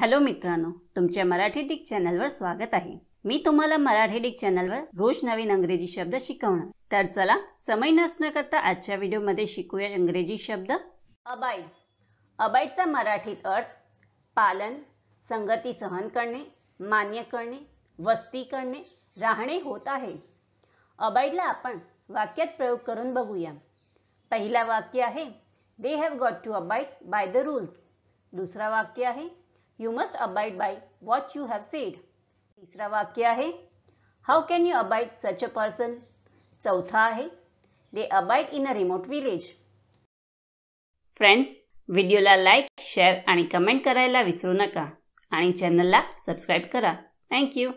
hello मित्रांनो तुमच्या Marathi Dick चॅनलवर स्वागत आहे मी तुम्हाला मराठी डिक चॅनलवर रोज नवीन अंग्रेजी शब्द शिकवणार तर चला समय नसण्याकरता करता आजच्या व्हिडिओमध्ये शिकूया इंग्रजी शब्द अबाईड अबाईडचा मराठीत अर्थ पालन संगती सहन करणे मान्य करणे वस्ती करणे राहणे होत आहे अबाईडला आपण वाक्यात प्रयोग करून बघूया पहिला वाक्य आहे they have got to abide by the rules दुसरा वाक्य आहे you must abide by what you have said तिसरा वाक्य आहे how can you abide such a person चौथा आहे they abide in a remote village friends व्हिडिओला लाईक शेअर आणि कमेंट करायला विसरू नका आणि चॅनलला सबस्क्राईब करा थँक्यू